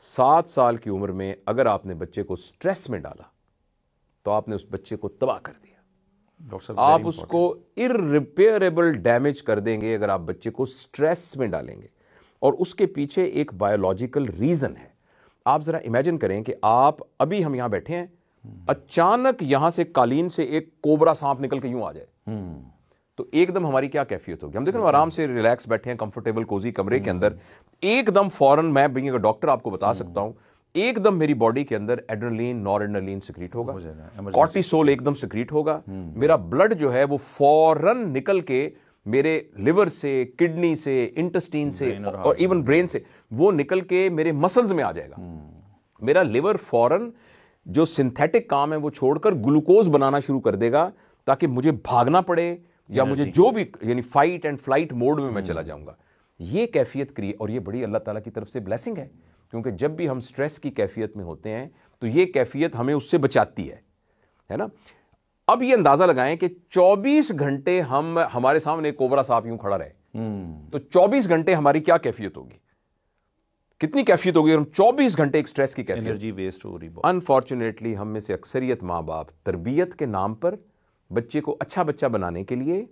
सात साल की उम्र में अगर आपने बच्चे को स्ट्रेस में डाला तो आपने उस बच्चे को तबाह कर दिया आप उसको इरिपेयरेबल डैमेज कर देंगे अगर आप बच्चे को स्ट्रेस में डालेंगे और उसके पीछे एक बायोलॉजिकल रीजन है आप जरा इमेजिन करें कि आप अभी हम यहां बैठे हैं हम्म। अचानक यहां से कालीन से एक कोबरा सांप निकल के यूं आ जाए हम्म। तो एकदम हमारी क्या कैफियत होगी हम देखो आराम से रिलैक्स बैठे हैं कंफर्टेबल कोजी कमरे के हम्म। अंदर एकदम फॉरन मैं बीइंग डॉक्टर आपको बता हम्म। सकता हूं एकदम मेरी बॉडी के अंदर एड्रेनलिन नॉर एड्रेनलिन सिक्रीट होगा कॉर्टिसोल एकदम सिक्रीट होगा हम्म। मेरा ब्लड जो है वो फॉरन निकल के मेरे लिवर से किडनी से इंटेस्टीन से और इवन ब्रेन से वो निकल के मेरे मसल्स में आ जाएगा मेरा लिवर फॉरन जो सिंथेटिक काम है वो छोड़कर ग्लूकोज बनाना शुरू कर देगा ताकि मुझे भागना पड़े या मुझे जो भी यानी फाइट एंड फ्लाइट मोड में मैं चला hmm. जाऊंगा ये कैफियत क्रिए और ये बड़ी अल्लाह ताला की तरफ से ब्लेसिंग है क्योंकि जब भी हम स्ट्रेस की कैफियत में होते हैं तो ये कैफियत हमें उससे बचाती है है ना अब ये अंदाज़ा लगाएं कि 24 घंटे हम हमारे सामने कोबरा साहब यूं खड़ा रहे hmm. तो 24 घंटे हमारी क्या कैफियत होगी कितनी कैफियत होगी हम 24 घंटे एक स्ट्रेस की कैफियत एनर्जी वेस्ट हो रही अनफॉर्चुनेटली हम में से अक्सरियत माँ बाप तरबियत के नाम पर बच्चे को अच्छा बच्चा बनाने के लिए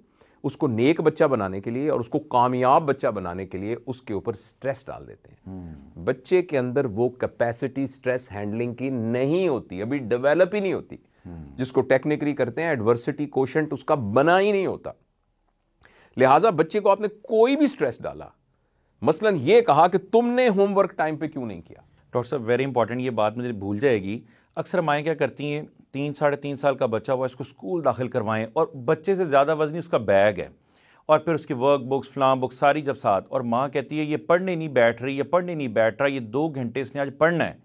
उसको नेक बच्चा बनाने के लिए और उसको कामयाब बच्चा बनाने के लिए उसके ऊपर स्ट्रेस डाल देते हैं हम्म। बच्चे के अंदर वो कैपेसिटी स्ट्रेस हैंडलिंग की नहीं होती अभी डेवलप ही नहीं होती हम्म। जिसको टेक्निकली करते हैं एडवर्सिटी कोशंट उसका बना ही नहीं होता लिहाजा बच्चे को आपने कोई भी स्ट्रेस डाला मसलन ये कहा कि तुमने होमवर्क टाइम पे क्यों नहीं किया डॉक्टर साहब वेरी इंपॉर्टेंट ये बात मुझे भूल जाएगी अक्सर माएँ क्या करती हैं तीन साढ़े तीन साल का बच्चा हुआ इसको स्कूल दाखिल करवाएं और बच्चे से ज़्यादा वजनी उसका बैग है और फिर उसकी वर्क बुक्स फ्लाम बुक्स सारी जब साथ और माँ कहती है ये पढ़ने नहीं बैठ रही ये पढ़ने नहीं बैठ रहा ये दो घंटे इसने आज पढ़ना है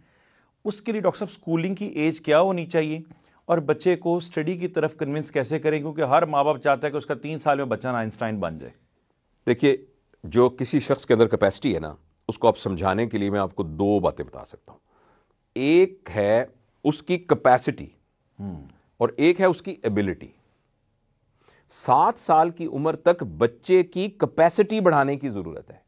उसके लिए डॉक्टर साहब स्कूलिंग की एज क्या होनी चाहिए और बच्चे को स्टडी की तरफ कन्विंस कैसे करें क्योंकि हर माँ बाप चाहता है कि उसका तीन साल में बच्चा आइंस्टाइन बन जाए देखिए जो किसी शख्स के अंदर कैपेसिटी है ना उसको आप समझाने के लिए मैं आपको दो बातें बता सकता हूं एक है उसकी कैपेसिटी हम्म। और एक है उसकी एबिलिटी सात साल की उम्र तक बच्चे की कैपेसिटी बढ़ाने की जरूरत है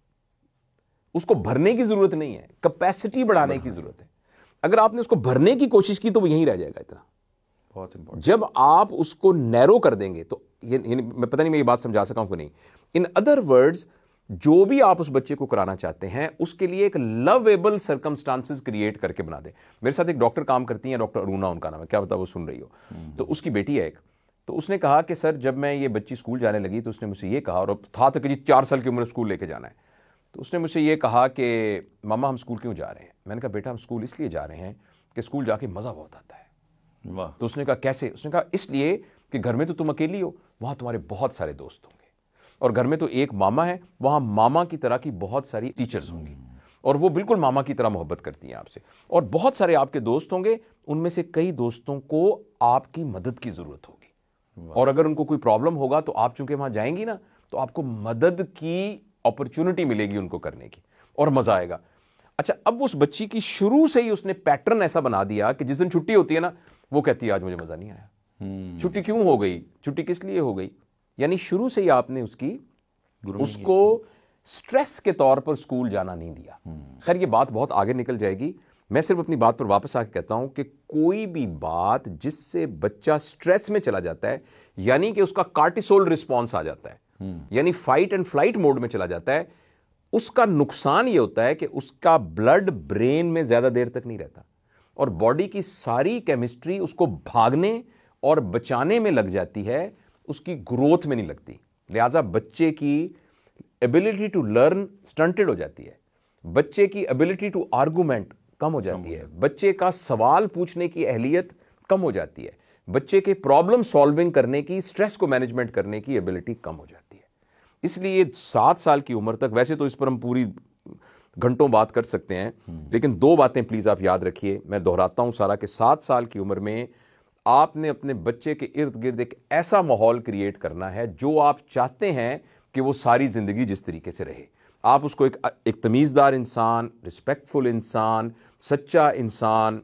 उसको भरने की जरूरत नहीं है कैपेसिटी बढ़ाने की जरूरत है अगर आपने उसको भरने की कोशिश की तो वो यहीं रह जाएगा इतना बहुत इंपॉर्टेंट जब आप उसको नैरो कर देंगे तो ये, ये मैं पता नहीं मैं ये बात समझा सका हूं नहीं इन अदर वर्ड्स जो भी आप उस बच्चे को कराना चाहते हैं उसके लिए एक लवेबल सर्कमस्टांसिस क्रिएट करके बना दें मेरे साथ एक डॉक्टर काम करती हैं डॉक्टर अरुणा उनका नाम है क्या बताओ वो सुन रही हो तो हम्म। उसकी बेटी है एक तो उसने कहा कि सर जब मैं ये बच्ची स्कूल जाने लगी तो उसने मुझसे ये कहा और अब था तो जी चार साल की उम्र स्कूल लेके जाना है तो उसने मुझसे ये कहा कि मामा हम स्कूल क्यों जा रहे हैं मैंने कहा बेटा हम स्कूल इसलिए जा रहे हैं कि स्कूल जाके मज़ा बहुत आता है वाह तो उसने कहा कैसे उसने कहा इसलिए कि घर में तो तुम अकेली हो वहाँ तुम्हारे बहुत सारे दोस्त होंगे और घर में तो एक मामा है वहाँ मामा की तरह की बहुत सारी टीचर्स होंगी और वो बिल्कुल मामा की तरह मोहब्बत करती हैं आपसे और बहुत सारे आपके दोस्त होंगे उनमें से कई दोस्तों को आपकी मदद की ज़रूरत होगी और अगर उनको कोई प्रॉब्लम होगा तो आप चूंकि वहां जाएंगी ना तो आपको मदद की अपॉर्चुनिटी मिलेगी उनको करने की और मज़ा आएगा अच्छा अब उस बच्ची की शुरू से ही उसने पैटर्न ऐसा बना दिया कि जिस दिन छुट्टी होती है ना वो कहती है आज मुझे मज़ा नहीं आया हम्म। छुट्टी क्यों हो गई छुट्टी किस लिए हो गई यानी शुरू से ही आपने उसकी उसको स्ट्रेस के तौर पर स्कूल जाना नहीं दिया हम्म। खैर ये बात बहुत आगे निकल जाएगी मैं सिर्फ अपनी बात पर वापस आके कहता हूं कि कोई भी बात जिससे बच्चा स्ट्रेस में चला जाता है यानी कि उसका कार्टिसोल रिस्पॉन्स आ जाता है हम्म। यानी फाइट एंड फ्लाइट मोड में चला जाता है उसका नुकसान ये होता है कि उसका ब्लड ब्रेन में ज्यादा देर तक नहीं रहता और बॉडी की सारी केमिस्ट्री उसको भागने और बचाने में लग जाती है उसकी ग्रोथ में नहीं लगती लिहाजा बच्चे की एबिलिटी टू लर्न स्टंटेड हो जाती है बच्चे की एबिलिटी टू आर्गूमेंट कम हो जाती है बच्चे का सवाल पूछने की अहलियत कम हो जाती है बच्चे के प्रॉब्लम सॉल्विंग करने की स्ट्रेस को मैनेजमेंट करने की एबिलिटी कम हो जाती है इसलिए सात साल की उम्र तक वैसे तो इस पर हम पूरी घंटों बात कर सकते हैं हम्म। लेकिन दो बातें प्लीज़ आप याद रखिए मैं दोहराता हूँ सारा कि सात साल की उम्र में आपने अपने बच्चे के इर्द गिर्द एक ऐसा माहौल क्रिएट करना है जो आप चाहते हैं कि वो सारी ज़िंदगी जिस तरीके से रहे आप उसको एक एक तमीज़दार इंसान रिस्पेक्टफुल इंसान सच्चा इंसान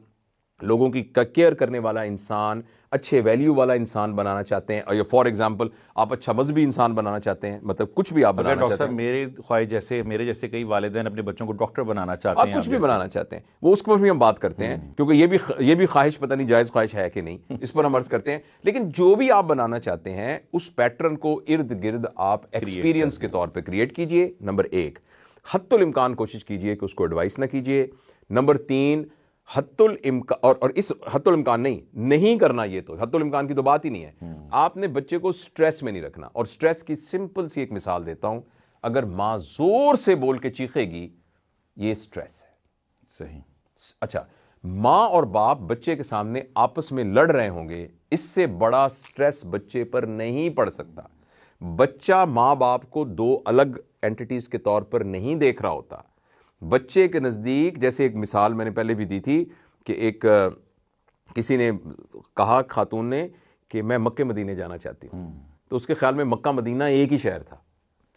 लोगों की केयर करने वाला इंसान अच्छे वैल्यू वाला इंसान बनाना चाहते हैं ये फॉर एग्जांपल आप अच्छा मजहबी इंसान बनाना चाहते हैं मतलब कुछ भी आप बनाना चाहते हैं मेरे ख्वाहिश जैसे मेरे जैसे कई वालदे अपने बच्चों को डॉक्टर बनाना चाहते आप हैं कुछ भी बनाना चाहते हैं वो उसके पर भी हम बात करते हैं हम्म। क्योंकि ये भी ये भी ख्वाहिश पता नहीं जायज़ ख्वाहिश है कि नहीं इस पर हम अर्ज करते हैं लेकिन जो भी आप बनाना चाहते हैं उस पैटर्न को इर्द गिर्द आप एक्सपीरियंस के तौर पर क्रिएट कीजिए नंबर एक हतुल इम्कान कोशिश कीजिए कि उसको एडवाइस ना कीजिए नंबर तीन हतुल और, और इस हतुल इम्कान नहीं नहीं करना ये तो हतुल इम्कान की तो बात ही नहीं है हम्म। आपने बच्चे को स्ट्रेस में नहीं रखना और स्ट्रेस की सिंपल सी एक मिसाल देता हूं अगर माँ जोर से बोल के चीखेगी ये स्ट्रेस है सही अच्छा माँ और बाप बच्चे के सामने आपस में लड़ रहे होंगे इससे बड़ा स्ट्रेस बच्चे पर नहीं पड़ सकता बच्चा माँ बाप को दो अलग एंटिटीज के तौर पर नहीं देख रहा होता बच्चे के नज़दीक जैसे एक मिसाल मैंने पहले भी दी थी कि एक किसी ने कहा खातून ने कि मैं मक्के मदीने जाना चाहती हूँ हम्म। तो उसके ख्याल में मक्का मदीना एक ही शहर था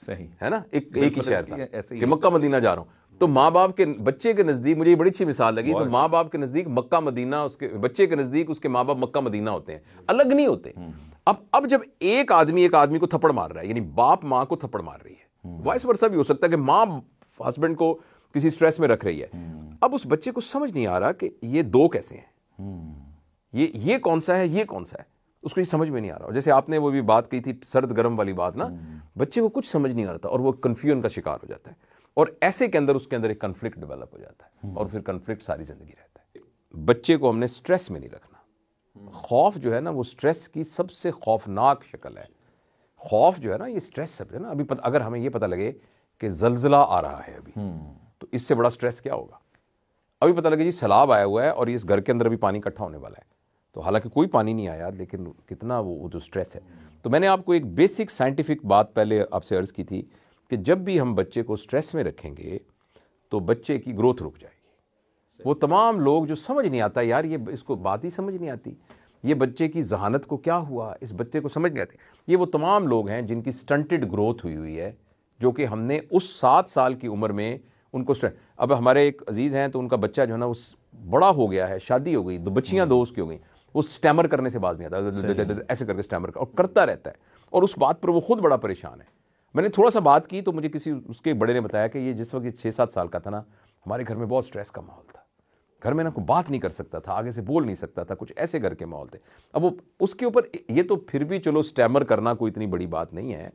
सही है ना एक एक ही शहर था ऐसे कि मक्का मदीना जा रहा हूँ तो माँ बाप के बच्चे के नज़दीक मुझे बड़ी अच्छी मिसाल लगी तो माँ बाप के नज़दीक मक्का मदीना उसके बच्चे के नज़दीक उसके माँ बाप मक्का मदीना होते हैं अलग नहीं होते हम्म। अब अब जब एक आदमी एक आदमी को थप्पड़ मार रहा है यानी बाप माँ को थप्पड़ मार रही है हम्म। वाइस वर्षा भी हो सकता है कि माँ हस्बैंड को किसी स्ट्रेस में रख रही है अब उस बच्चे को समझ नहीं आ रहा कि ये दो कैसे हैं ये ये कौन सा है ये कौन सा है उसको ये समझ में नहीं आ रहा जैसे आपने वो भी बात की थी सर्द गर्म वाली बात ना बच्चे को कुछ समझ नहीं आ रहा और वो कन्फ्यूजन का शिकार हो जाता है और ऐसे के अंदर उसके अंदर एक कन्फ्लिक्ट डेवलप हो जाता है और फिर कन्फ्लिक्ट सारी जिंदगी रहता है बच्चे को हमने स्ट्रेस में नहीं रखना खौफ जो है ना वो स्ट्रेस की सबसे खौफनाक शक्ल है खौफ जो है ना ये स्ट्रेस सब है ना अभी पत, अगर हमें ये पता लगे कि जलजिला आ रहा है अभी तो इससे बड़ा स्ट्रेस क्या होगा अभी पता लगे जी सैलाब आया हुआ है और इस घर के अंदर भी पानी इकट्ठा होने वाला है तो हालांकि कोई पानी नहीं आया लेकिन कितना वो जो स्ट्रेस है तो मैंने आपको एक बेसिक साइंटिफिक बात पहले आपसे अर्ज़ की थी कि जब भी हम बच्चे को स्ट्रेस में रखेंगे तो बच्चे की ग्रोथ रुक जाएगी वो तमाम लोग जो समझ नहीं आता यार ये इसको बात ही समझ नहीं आती ये बच्चे की जहानत को क्या हुआ इस बच्चे को समझ नहीं आती ये वो तमाम लोग हैं जिनकी स्टंटेड ग्रोथ हुई हुई है जो कि हमने उस सात साल की उम्र में उनको अब हमारे एक अजीज़ हैं तो उनका बच्चा जो है ना उस बड़ा हो गया है शादी हो गई दो बच्चियाँ हम्म। दो उसकी हो गई वो स्टैमर करने से बाज नहीं आता ऐसे करके स्टैमर कर, और करता रहता है और उस बात पर वो खुद बड़ा परेशान है मैंने थोड़ा सा बात की तो मुझे किसी उसके बड़े ने बताया कि ये जिस वक्त छः सात साल का था ना हमारे घर में बहुत स्ट्रेस का माहौल था घर में ना कोई बात नहीं कर सकता था आगे से बोल नहीं सकता था कुछ ऐसे घर के माहौल थे अब वो उसके ऊपर ये तो फिर भी चलो स्टैमर करना कोई इतनी बड़ी बात नहीं है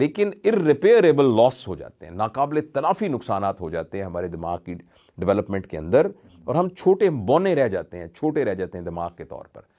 लेकिन इरिपेयरेबल लॉस हो जाते हैं नाकबिल तलाफ़ी नुकसान हो जाते हैं हमारे दिमाग की डेवलपमेंट के अंदर और हम छोटे बौने रह जाते हैं छोटे रह जाते हैं दिमाग के तौर पर